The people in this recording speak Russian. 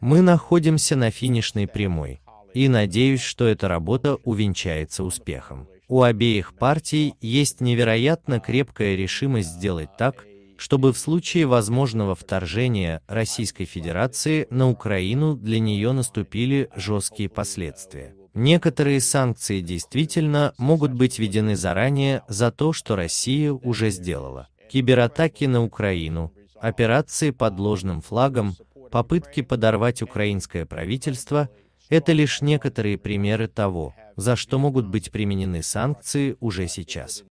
Мы находимся на финишной прямой, и надеюсь, что эта работа увенчается успехом. У обеих партий есть невероятно крепкая решимость сделать так, чтобы в случае возможного вторжения Российской Федерации на Украину для нее наступили жесткие последствия. Некоторые санкции действительно могут быть введены заранее за то, что Россия уже сделала. Кибератаки на Украину, операции под ложным флагом, попытки подорвать украинское правительство – это лишь некоторые примеры того, за что могут быть применены санкции уже сейчас.